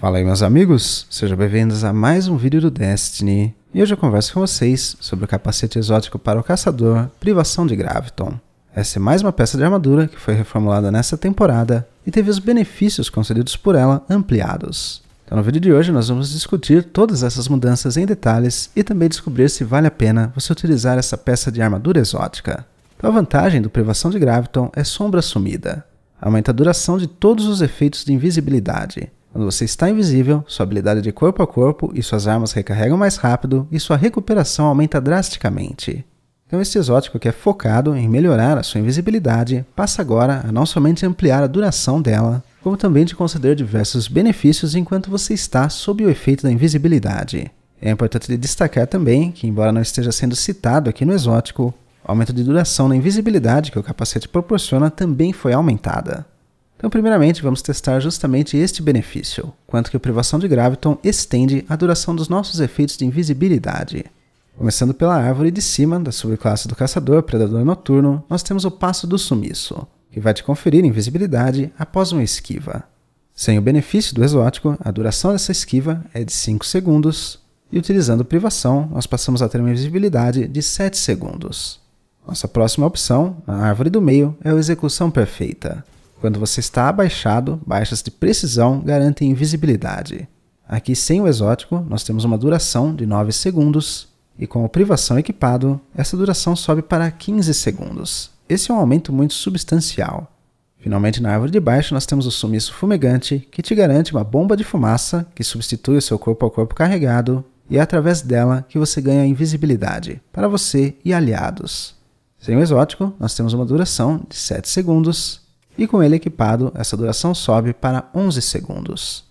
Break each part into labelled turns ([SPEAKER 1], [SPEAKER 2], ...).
[SPEAKER 1] Fala aí meus amigos, sejam bem-vindos a mais um vídeo do Destiny. E hoje eu converso com vocês sobre o capacete exótico para o caçador Privação de Graviton. Essa é mais uma peça de armadura que foi reformulada nessa temporada e teve os benefícios concedidos por ela ampliados. Então no vídeo de hoje nós vamos discutir todas essas mudanças em detalhes e também descobrir se vale a pena você utilizar essa peça de armadura exótica. Então a vantagem do Privação de Graviton é sombra sumida. Aumenta a duração de todos os efeitos de invisibilidade, quando você está invisível, sua habilidade de corpo a corpo e suas armas recarregam mais rápido e sua recuperação aumenta drasticamente. Então, este exótico que é focado em melhorar a sua invisibilidade passa agora a não somente ampliar a duração dela, como também de conceder diversos benefícios enquanto você está sob o efeito da invisibilidade. É importante destacar também que, embora não esteja sendo citado aqui no exótico, o aumento de duração na invisibilidade que o capacete proporciona também foi aumentada. Então, primeiramente, vamos testar justamente este benefício, quanto que a privação de graviton estende a duração dos nossos efeitos de invisibilidade. Começando pela árvore de cima da subclasse do caçador predador noturno, nós temos o passo do sumiço, que vai te conferir invisibilidade após uma esquiva. Sem o benefício do exótico, a duração dessa esquiva é de 5 segundos, e utilizando privação, nós passamos a ter uma invisibilidade de 7 segundos. Nossa próxima opção, a árvore do meio, é a execução perfeita. Quando você está abaixado, baixas de precisão garantem invisibilidade. Aqui sem o exótico, nós temos uma duração de 9 segundos, e com o privação equipado, essa duração sobe para 15 segundos. Esse é um aumento muito substancial. Finalmente, na árvore de baixo, nós temos o sumiço fumegante, que te garante uma bomba de fumaça que substitui o seu corpo ao corpo carregado, e é através dela que você ganha invisibilidade, para você e aliados. Sem o exótico, nós temos uma duração de 7 segundos, e com ele equipado, essa duração sobe para 11 segundos.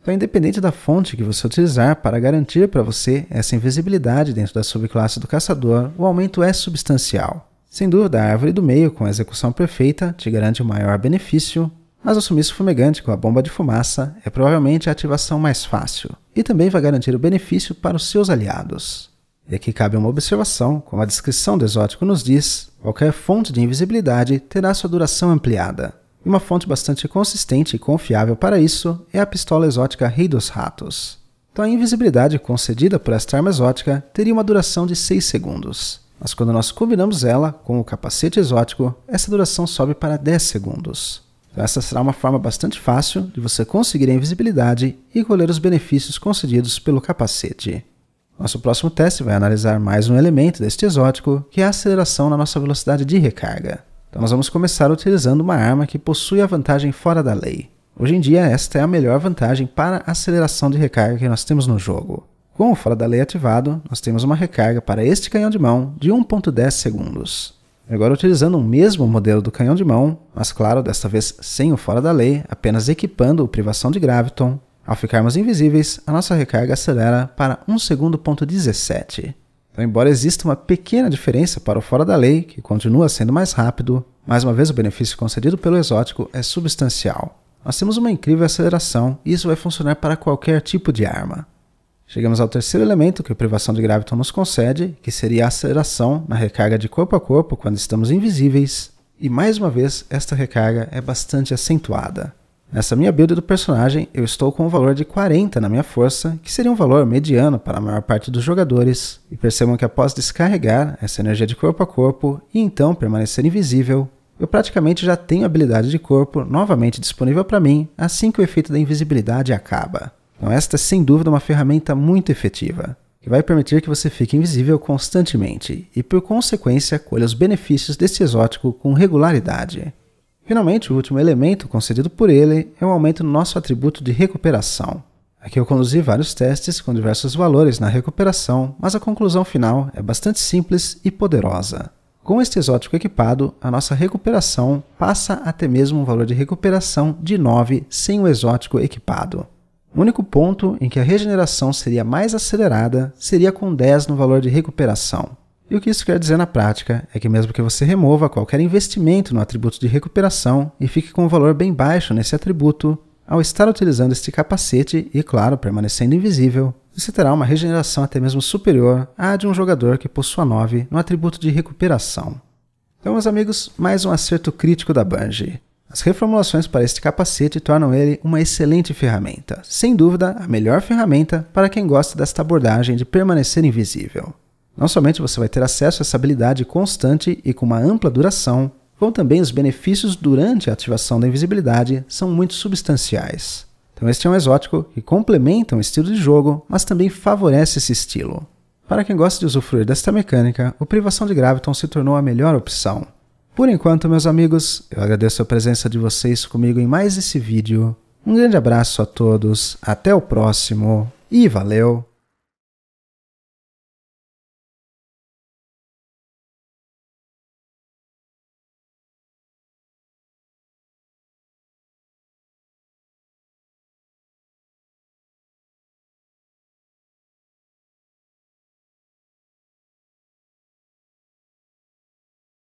[SPEAKER 1] Então, independente da fonte que você utilizar para garantir para você essa invisibilidade dentro da subclasse do caçador, o aumento é substancial. Sem dúvida, a árvore do meio com a execução perfeita te garante o maior benefício, mas o sumiço fumegante com a bomba de fumaça é provavelmente a ativação mais fácil e também vai garantir o benefício para os seus aliados. E aqui cabe uma observação, como a descrição do exótico nos diz, qualquer fonte de invisibilidade terá sua duração ampliada. Uma fonte bastante consistente e confiável para isso é a pistola exótica Rei dos Ratos. Então a invisibilidade concedida por esta arma exótica teria uma duração de 6 segundos. Mas quando nós combinamos ela com o capacete exótico, essa duração sobe para 10 segundos. Então essa será uma forma bastante fácil de você conseguir a invisibilidade e colher os benefícios concedidos pelo capacete. Nosso próximo teste vai analisar mais um elemento deste exótico, que é a aceleração na nossa velocidade de recarga. Então nós vamos começar utilizando uma arma que possui a vantagem fora da lei. Hoje em dia esta é a melhor vantagem para aceleração de recarga que nós temos no jogo. Com o fora da lei ativado, nós temos uma recarga para este canhão de mão de 1.10 segundos. Agora utilizando o mesmo modelo do canhão de mão, mas claro, desta vez sem o fora da lei, apenas equipando o privação de Graviton, ao ficarmos invisíveis, a nossa recarga acelera para 1 então, embora exista uma pequena diferença para o fora da lei, que continua sendo mais rápido, mais uma vez o benefício concedido pelo exótico é substancial. Nós temos uma incrível aceleração e isso vai funcionar para qualquer tipo de arma. Chegamos ao terceiro elemento que a privação de graviton nos concede, que seria a aceleração na recarga de corpo a corpo quando estamos invisíveis, e mais uma vez esta recarga é bastante acentuada. Nessa minha build do personagem, eu estou com um valor de 40 na minha força, que seria um valor mediano para a maior parte dos jogadores, e percebam que após descarregar essa energia de corpo a corpo e então permanecer invisível, eu praticamente já tenho a habilidade de corpo novamente disponível para mim assim que o efeito da invisibilidade acaba. Então esta é sem dúvida uma ferramenta muito efetiva, que vai permitir que você fique invisível constantemente e por consequência colha os benefícios desse exótico com regularidade. Finalmente, o último elemento concedido por ele é o aumento no nosso atributo de recuperação. Aqui eu conduzi vários testes com diversos valores na recuperação, mas a conclusão final é bastante simples e poderosa. Com este exótico equipado, a nossa recuperação passa até mesmo um valor de recuperação de 9 sem o exótico equipado. O único ponto em que a regeneração seria mais acelerada seria com 10 no valor de recuperação. E o que isso quer dizer na prática é que, mesmo que você remova qualquer investimento no atributo de recuperação e fique com um valor bem baixo nesse atributo, ao estar utilizando este capacete e, claro, permanecendo invisível, você terá uma regeneração até mesmo superior à de um jogador que possua 9 no atributo de recuperação. Então, meus amigos, mais um acerto crítico da Bungie. As reformulações para este capacete tornam ele uma excelente ferramenta, sem dúvida a melhor ferramenta para quem gosta desta abordagem de permanecer invisível. Não somente você vai ter acesso a essa habilidade constante e com uma ampla duração, como também os benefícios durante a ativação da invisibilidade são muito substanciais. Então este é um exótico que complementa um estilo de jogo, mas também favorece esse estilo. Para quem gosta de usufruir desta mecânica, o Privação de Graviton se tornou a melhor opção. Por enquanto, meus amigos, eu agradeço a presença de vocês comigo em mais esse vídeo. Um grande abraço a todos, até o próximo e valeu!